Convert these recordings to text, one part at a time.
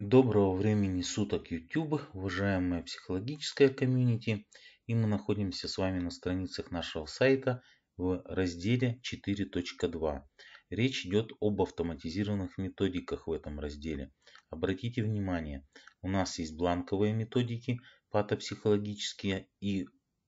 Доброго времени суток YouTube, уважаемая психологическая комьюнити. И мы находимся с вами на страницах нашего сайта в разделе 4.2. Речь идет об автоматизированных методиках в этом разделе. Обратите внимание, у нас есть бланковые методики, патопсихологические и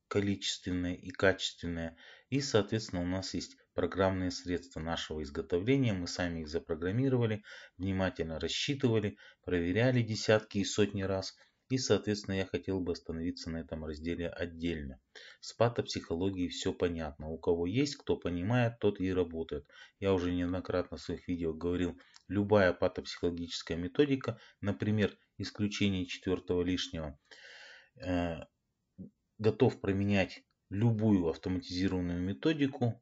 количественные и качественные. И соответственно у нас есть программные средства нашего изготовления, мы сами их запрограммировали, внимательно рассчитывали, проверяли десятки и сотни раз. И, соответственно, я хотел бы остановиться на этом разделе отдельно. С патопсихологией все понятно. У кого есть, кто понимает, тот и работает. Я уже неоднократно в своих видео говорил, любая патопсихологическая методика, например, исключение четвертого лишнего, э, готов променять любую автоматизированную методику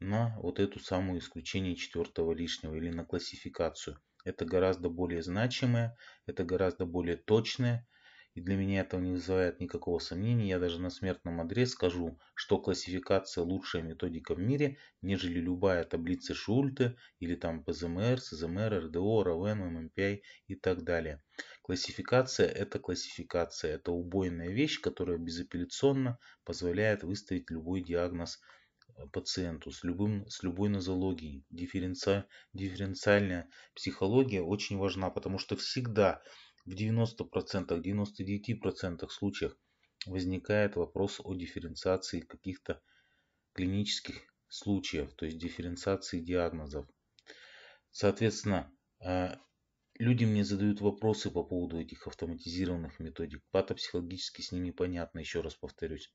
на вот эту самую исключение четвертого лишнего или на классификацию. Это гораздо более значимое, это гораздо более точное, и для меня этого не вызывает никакого сомнения. Я даже на смертном одре скажу, что классификация лучшая методика в мире, нежели любая таблица Шульта или там ПЗМР, СЗМР, РДО, РВН, ММПИ и так далее. Классификация – это классификация, это убойная вещь, которая безапелляционно позволяет выставить любой диагноз пациенту с, любым, с любой нозологией. Дифференци... Дифференциальная психология очень важна, потому что всегда в 90%, 99% случаях возникает вопрос о дифференциации каких-то клинических случаев, то есть дифференциации диагнозов. Соответственно, э, люди мне задают вопросы по поводу этих автоматизированных методик. Патопсихологически с ними понятно, еще раз повторюсь.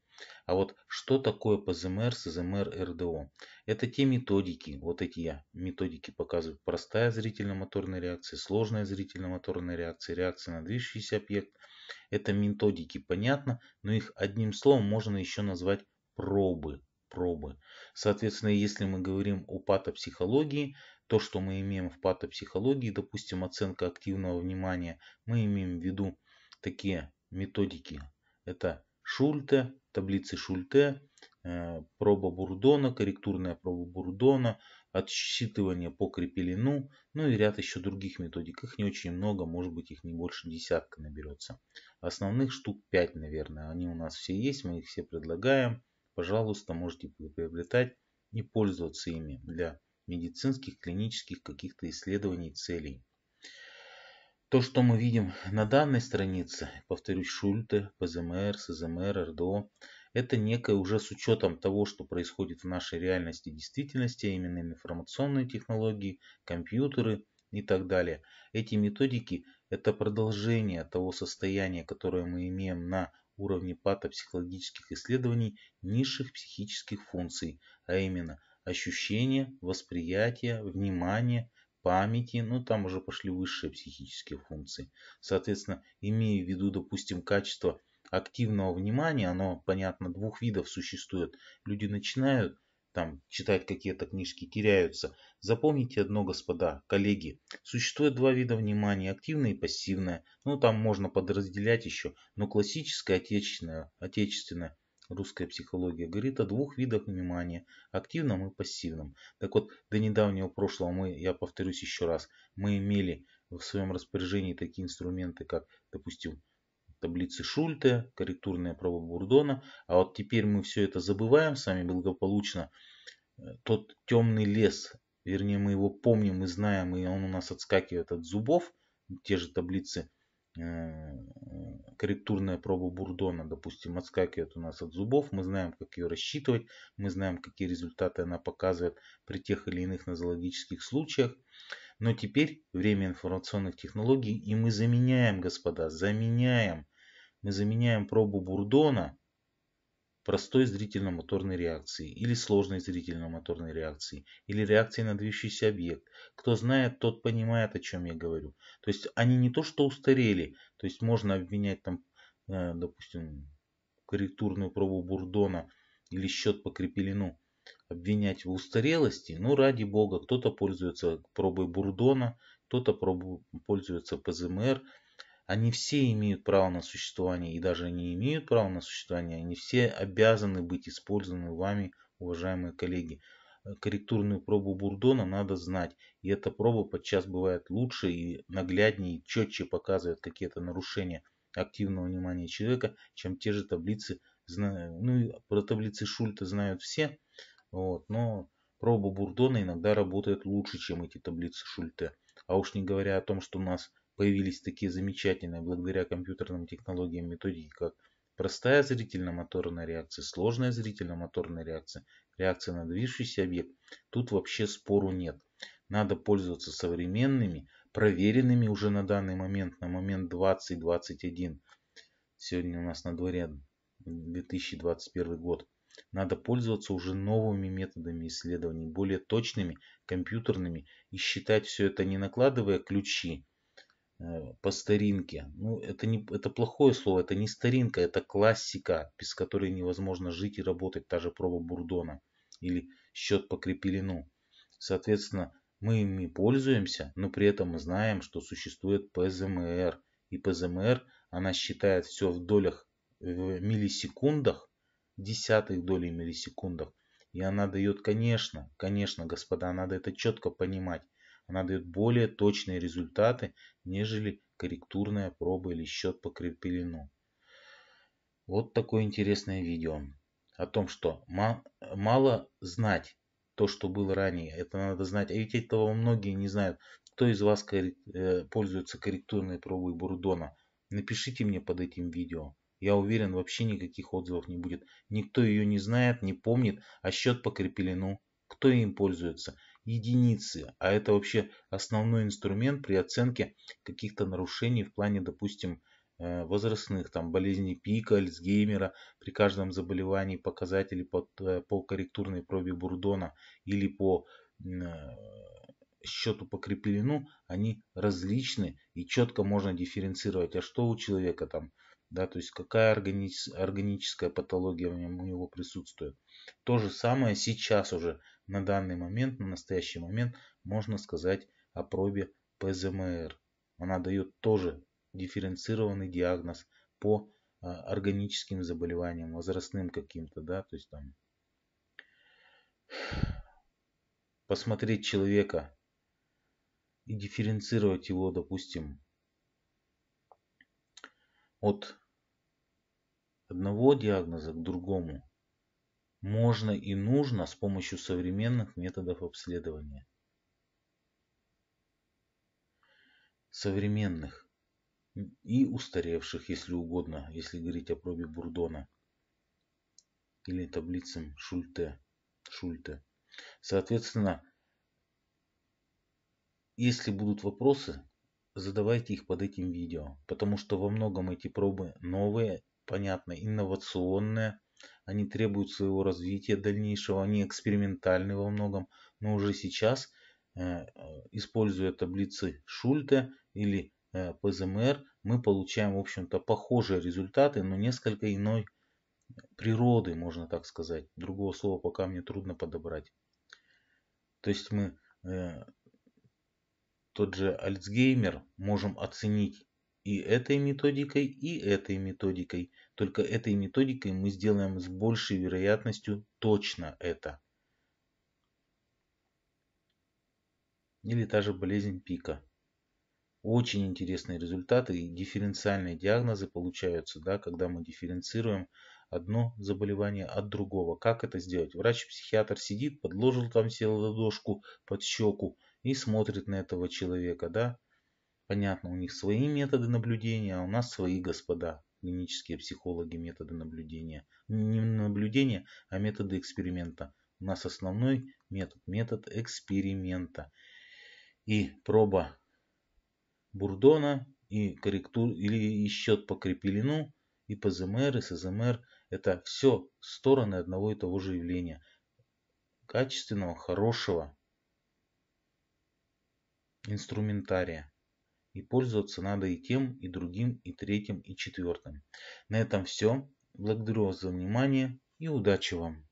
А вот что такое ПЗМР, СЗМР, РДО? Это те методики, вот эти я методики показываю. Простая зрительно-моторная реакция, сложная зрительно-моторная реакция, реакция на движущийся объект. Это методики, понятно, но их одним словом можно еще назвать пробы пробы. Соответственно, если мы говорим о патопсихологии, то, что мы имеем в патопсихологии, допустим, оценка активного внимания, мы имеем в виду такие методики. Это Шульте, таблицы Шульте, э, проба Бурдона, корректурная проба Бурдона, отсчитывание по крепелину, ну и ряд еще других методик. Их не очень много, может быть их не больше десятка наберется. Основных штук 5, наверное. Они у нас все есть, мы их все предлагаем пожалуйста, можете приобретать и пользоваться ими для медицинских, клинических каких-то исследований, целей. То, что мы видим на данной странице, повторюсь, Шульте, ПЗМР, СЗМР, РДО, это некое уже с учетом того, что происходит в нашей реальности действительности, а именно информационные технологии, компьютеры и так далее. Эти методики – это продолжение того состояния, которое мы имеем на уровне патопсихологических исследований низших психических функций, а именно ощущения, восприятия, внимания, памяти, ну там уже пошли высшие психические функции. Соответственно, имея в виду, допустим, качество активного внимания, оно, понятно, двух видов существует. Люди начинают там читать какие-то книжки, теряются. Запомните одно, господа, коллеги. Существует два вида внимания, активное и пассивное. Ну, там можно подразделять еще. Но классическая отечественная отечественное русская психология говорит о двух видах внимания, активном и пассивном. Так вот, до недавнего прошлого мы, я повторюсь еще раз, мы имели в своем распоряжении такие инструменты, как, допустим, таблицы Шульте, корректурная проба Бурдона. А вот теперь мы все это забываем с вами благополучно. Э, тот темный лес, вернее мы его помним и знаем, и он у нас отскакивает от зубов. Те же таблицы э, корректурная проба Бурдона, допустим, отскакивает у нас от зубов, мы знаем, как ее рассчитывать, мы знаем, какие результаты она показывает при тех или иных нозологических случаях. Но теперь время информационных технологий, и мы заменяем, господа, заменяем мы заменяем пробу Бурдона простой зрительно-моторной реакцией или сложной зрительно-моторной реакцией или реакцией на движущийся объект. Кто знает, тот понимает, о чем я говорю. То есть они не то что устарели, то есть можно обвинять там, э, допустим, корректурную пробу Бурдона или счет по крепелину, обвинять в устарелости, ну ради бога, кто-то пользуется пробой Бурдона, кто-то пользуется ПЗМР, они все имеют право на существование, и даже не имеют права на существование, они все обязаны быть использованы вами, уважаемые коллеги. Корректурную пробу Бурдона надо знать, и эта проба подчас бывает лучше и нагляднее, и четче показывает какие-то нарушения активного внимания человека, чем те же таблицы. Ну, про таблицы Шульта знают все, вот, но проба Бурдона иногда работает лучше, чем эти таблицы Шульта. А уж не говоря о том, что у нас появились такие замечательные благодаря компьютерным технологиям методики, как простая зрительно-моторная реакция, сложная зрительно-моторная реакция, реакция на движущийся объект, тут вообще спору нет. Надо пользоваться современными, проверенными уже на данный момент, на момент 2021. Сегодня у нас на дворе 2021 год. Надо пользоваться уже новыми методами исследований, более точными, компьютерными и считать все это не накладывая ключи, Э, по старинке. Ну, это, не, это плохое слово, это не старинка, это классика, без которой невозможно жить и работать, та же проба Бурдона или счет по крепелину. Соответственно, мы ими пользуемся, но при этом мы знаем, что существует ПЗМР. И ПЗМР, она считает все в долях, в миллисекундах, десятых долей миллисекундах. И она дает, конечно, конечно, господа, надо это четко понимать, она дает более точные результаты, нежели корректурная проба или счет по крепелину. Вот такое интересное видео о том, что мало знать то, что было ранее. Это надо знать. А ведь этого многие не знают. Кто из вас э, пользуется корректурной пробой Бурдона? Напишите мне под этим видео. Я уверен, вообще никаких отзывов не будет. Никто ее не знает, не помнит, а счет по крепелину. Кто им пользуется? единицы, а это вообще основной инструмент при оценке каких-то нарушений в плане, допустим, э, возрастных, там, болезней пика, Альцгеймера, при каждом заболевании показатели по, э, по корректурной пробе Бурдона или по э, счету по Крепелину они различны и четко можно дифференцировать, а что у человека там, да, то есть какая органическая патология у него присутствует. То же самое сейчас уже на данный момент, на настоящий момент, можно сказать о пробе ПЗМР. Она дает тоже дифференцированный диагноз по а, органическим заболеваниям, возрастным каким-то, да, то есть там посмотреть человека и дифференцировать его, допустим, от одного диагноза к другому, можно и нужно с помощью современных методов обследования. Современных и устаревших, если угодно, если говорить о пробе Бурдона или таблицам Шульте. Шульте. Соответственно, если будут вопросы, задавайте их под этим видео, потому что во многом эти пробы новые, понятно, инновационные, они требуют своего развития дальнейшего, они экспериментальны во многом, но уже сейчас, э, используя таблицы Шульте или э, ПЗМР, мы получаем, в общем-то, похожие результаты, но несколько иной э, природы, можно так сказать. Другого слова пока мне трудно подобрать. То есть мы тот же Альцгеймер можем оценить и этой методикой, и этой методикой. Только этой методикой мы сделаем с большей вероятностью точно это. Или та же болезнь пика. Очень интересные результаты и дифференциальные диагнозы получаются, да, когда мы дифференцируем одно заболевание от другого. Как это сделать? Врач-психиатр сидит, подложил там себе ладошку под щеку и смотрит на этого человека, да, Понятно, у них свои методы наблюдения, а у нас свои господа, клинические психологи, методы наблюдения. Не наблюдения, а методы эксперимента. У нас основной метод, метод эксперимента. И проба Бурдона, и корректур, или и счет по крепелину, и по ЗМР и СЗМР. Это все стороны одного и того же явления. Качественного, хорошего инструментария. И пользоваться надо и тем, и другим, и третьим, и четвертым. На этом все. Благодарю вас за внимание и удачи вам!